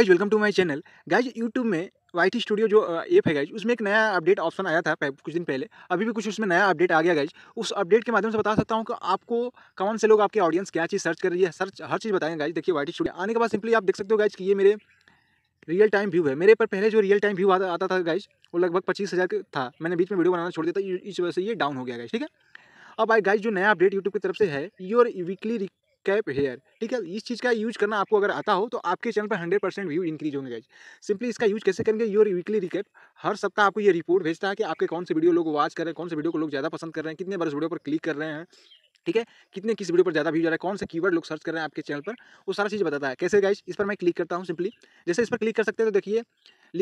guys welcome to my channel guys YouTube में Y T studio जो app है guys उसमें एक नया अपडेट ऑप्शन आया था कुछ दिन पहले अभी भी कुछ उसमें नया अपडेट आ गया गाइज उस अपडेट के माध्यम से बता सकता हूँ कि आपको कौन से लोग आपके ऑडियंस क्या चीज़ सर्च कर रही है सर्च हर चीज़ बताएंगे गाइज देखिए वाई स्टूडियो आने के बाद सिंपली आप देख सकते हो गाइज कि ये मेरे रियल टाइम व्यू है मेरे पर पहले जो रियल टाइम व्यू आता, आता था गाइज वो लगभग पच्चीस हज़ार था मैंने बीच में वीडियो बनाना छोड़ दिया था इस वजह से ये डाउन हो गया गाइज ठीक है अब आई गाइज जो नया अपडेट यूट्यूब की तरफ से है योर वीकली कैप हेयर ठीक है इस चीज़ का यूज करना आपको अगर आता हो तो आपके चैनल पर हंड्रेड परसेंट व्यू इंक्रीज होंगे गाइज सिंपली इसका यूज कैसे करेंगे योर वीकली रिकेप हर सप्ताह आपको ये रिपोर्ट भेजता है कि आपके कौन से वीडियो लोग वॉच कर रहे हैं कौन से वीडियो को लोग ज़्यादा पसंद कर रहे हैं कितने बार वीडियो पर क्लिक कर रहे हैं ठीक है कितने किस वीडियो पर ज़्यादा व्यू जा रहा है कौन से कीवर्ड लोग सर्च कर रहे हैं आपके चैनल पर वो सारा चीज़ बताता है कैसे गाइज इस पर मैं क्लिक करता हूँ सिंपली जैसे इस पर क्लिक कर सकते हैं तो देखिए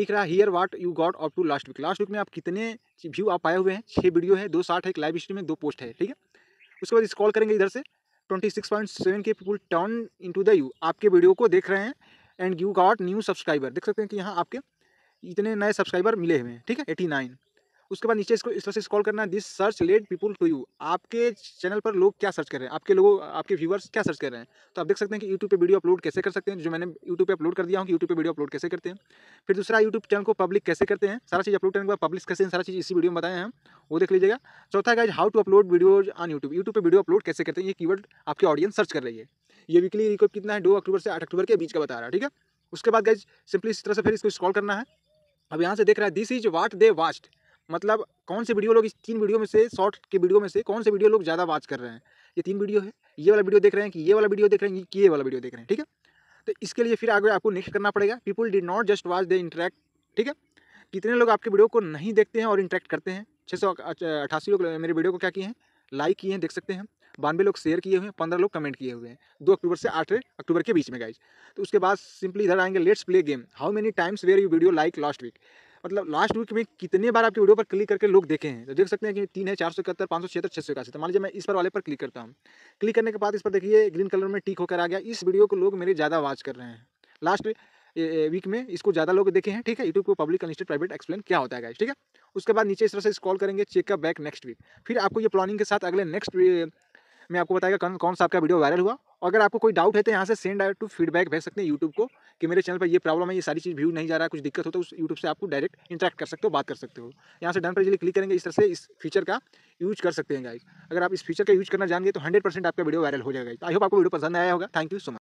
लिख रहा है here what you got up to last week last week में आप कितने व्यू आप पाए हुए हैं छः वीडियो है दो साठ है एक लाइव स्ट्रीम में दो पोस्ट है ठीक है उसके बाद स्कॉल करेंगे इधर से ट्वेंटी सिक्स पॉइंट सेवन के people turn in to the you आपके वीडियो को देख रहे हैं and you got new subscriber देख सकते हैं कि यहाँ आपके इतने नए सब्सक्राइबर मिले हुए हैं ठीक है एटी नाइन उसके बाद नीचे इसको इस तरह से स्क्रॉल करना है this search led people to you आपके चैनल पर लोग क्या सर्च कर रहे हैं आपके लोग आपके व्यूवर्स क्या सर्च कर रहे हैं तो आप देख सकते हैं कि यूट्यूब पर वीडियो अपलोड कैसे कर सकते हैं जो मैंने यूट्यूब पर अपलोड कर दिया हूँ कि यूट्यूब पर वीडियो अपलोड कैसे करते हैं फिर दूसरा यूट्यूब चैनल को पब्लिक कैसे करते हैं सारा चीज़ अपलोड करने के बाद पब्लिक कैसे सारा चीज़ इसी वीडियो में बताए हैं वो देख लीजिएगा चौथा guys how to upload videos on YouTube YouTube पर वीडियो अपलोड कैसे करते हैं ये की आपके ऑडियंस सर्च कर रही है ये वीकली रिकॉर्ड कितना है दो अक्टूबर से आठ अक्टूबर के बीच का बता रहा है ठीक है उसके बाद गाइज सिंपली इस तरह से फिर इसको स्कॉल करना है अब यहाँ से देख रहा है this is what they vast मतलब कौन से वीडियो लोग इस तीन वीडियो में से शॉर्ट के वीडियो में से कौन से वीडियो लोग ज़्यादा वाच कर रहे हैं ये तीन वीडियो है ये वाला वीडियो देख रहे हैं कि ये वाला वीडियो देख रहे हैं कि ये वाला वीडियो देख रहे हैं ठीक है तो इसके लिए फिर आगे आपको नेक्स्ट करना पड़ेगा people did not just watch the interact ठीक है कितने लोग आपके वीडियो को नहीं देखते हैं और इंटरेक्ट करते हैं छः सौ अठासी लोग मेरे वीडियो को क्या किए हैं लाइक किए हैं देख सकते हैं बानवे लोग शेयर किए हुए हैं पंद्रह लोग कमेंट किए हुए हैं दो अक्टूबर से आठ अक्टूबर के बीच में गाइज तो उसके बाद सिंपली इधर आएंगे let's play game how many times were you video like last week मतलब लास्ट वीक में कितने बार आपकी वीडियो पर क्लिक करके लोग देखे हैं तो देख सकते हैं कि तीन है चार सौ इकहत्तर पाँच सौ छिहत्तर छः सौ इक्यासी तो मान लीजिए मैं इस पर वाले पर क्लिक करता हूँ क्लिक करने के बाद इस पर देखिए ग्रीन कलर में टिक होकर आ गया इस वीडियो को लोग मेरे ज़्यादा वॉच कर रहे हैं लास्ट वीक में इसको ज़्यादा लोग देखे हैं ठीक है यूट्यूब को पब्लिक अनलिस्टेड प्राइवेट एक्सप्लेन क्या होता है ठीक है उसके बाद नीचे इस तरह से कॉल करेंगे चेक का बैक नेक्स्ट वीक फिर आपको ये प्लानिंग के साथ अगले नेक्स्ट मैं आपको बताएगा कौन कौन सा आपका वीडियो वायरल हुआ अगर आपको कोई डाउट है तो यहाँ से सेंड डायरेक्ट टू फीडबैक भेज सकते हैं यूट्यूब को कि मेरे चैनल पर ये प्रॉब्लम है ये सारी चीज़ व्यू नहीं जा रहा है कुछ दिक्कत हो तो उस यूट्यूब से आपको डायरेक्ट इंटरेक्ट कर सकते हो बात कर सकते हो यहाँ से डन पर जल्दी क्लिक करेंगे इस तरह से इस फीचर का यूज कर सकते हैं गाइज अगर आप इस फीचर का यूज करना जानेंगे तो हंड्रेड आपका वीडियो वायरल हो जाएगा आई होप आपको वीडियो पसंद आया होगा थैंक यू सो मच